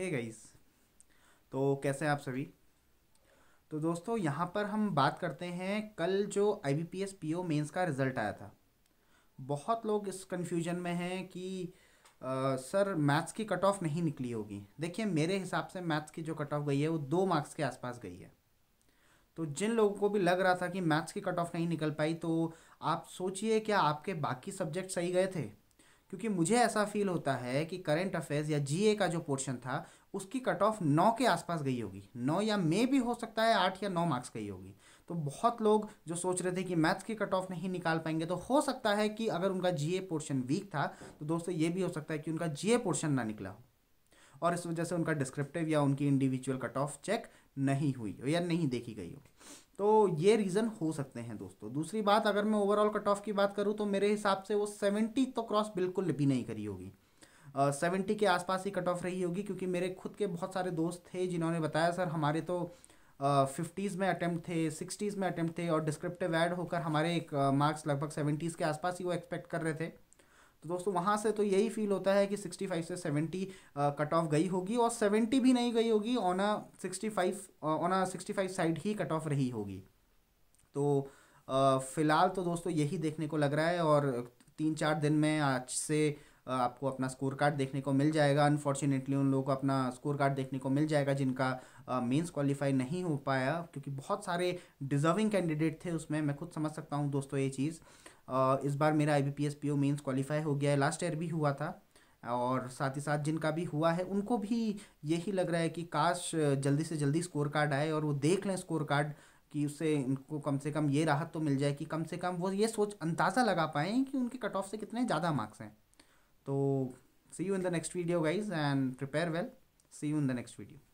Hey guys तो कैसे हैं आप सभी तो दोस्तों यहाँ पर हम बात करते हैं कल जो I B P S P O mains का रिज़ल्ट आया था बहुत लोग इस कन्फ्यूजन में हैं कि आ, सर मैथ्स की कट ऑफ नहीं निकली होगी देखिए मेरे हिसाब से मैथ्स की जो कट ऑफ गई है वो दो मार्क्स के आसपास गई है तो जिन लोगों को भी लग रहा था कि मैथ्स की कट ऑफ नहीं निकल पाई तो आप सोचिए क्या आपके बाकी सब्जेक्ट सही गए थे क्योंकि मुझे ऐसा फील होता है कि करंट अफेयर्स या जीए का जो पोर्शन था उसकी कट ऑफ नौ के आसपास गई होगी नौ या मे भी हो सकता है आठ या नौ मार्क्स गई होगी तो बहुत लोग जो सोच रहे थे कि मैथ्स की कट ऑफ नहीं निकाल पाएंगे तो हो सकता है कि अगर उनका जीए पोर्शन वीक था तो दोस्तों ये भी हो सकता है कि उनका जीए पोर्शन ना निकला हो और इस वजह से उनका डिस्क्रिप्टिव या उनकी इंडिविजुअल कट ऑफ चेक नहीं हुई हो या नहीं देखी गई हो तो ये रीज़न हो सकते हैं दोस्तों दूसरी बात अगर मैं ओवरऑल कट ऑफ की बात करूँ तो मेरे हिसाब से वो सेवेंटी तो क्रॉस बिल्कुल भी नहीं करी होगी सेवेंटी uh, के आसपास ही कट ऑफ रही होगी क्योंकि मेरे खुद के बहुत सारे दोस्त थे जिन्होंने बताया सर हमारे तो फिफ्टीज़ uh, में अटैम्प्ट थे सिक्सटीज़ में अटैम्प्ट थे और डिस्क्रिप्टिव ऐड होकर हमारे एक मार्क्स uh, लगभग सेवेंटीज़ के आसपास ही वो एक्सपेक्ट कर रहे थे तो दोस्तों वहाँ से तो यही फील होता है कि 65 से 70 कट ऑफ गई होगी और 70 भी नहीं गई होगी on a 65 on a 65 side ही कट ऑफ रही होगी तो फ़िलहाल तो दोस्तों यही देखने को लग रहा है और तीन चार दिन में आज से आपको अपना स्कोर कार्ड देखने को मिल जाएगा अनफॉर्चुनेटली उन लोगों को अपना स्कोर कार्ड देखने को मिल जाएगा जिनका मेंस क्वालिफाई नहीं हो पाया क्योंकि बहुत सारे डिजर्विंग कैंडिडेट थे उसमें मैं खुद समझ सकता हूँ दोस्तों ये चीज़ इस बार मेरा I B P S P O qualify हो गया है लास्ट ईयर भी हुआ था और साथ ही साथ जिनका भी हुआ है उनको भी यही लग रहा है कि काश जल्दी से जल्दी स्कोर कार्ड आए और वो देख लें स्कोर कार्ड कि उससे इनको कम से कम ये राहत तो मिल जाए कि कम से कम वो ये सोच अंदाज़ा लगा पाएँ कि उनके कट ऑफ से कितने ज़्यादा मार्क्स हैं So see you in the next video guys and prepare well. See you in the next video.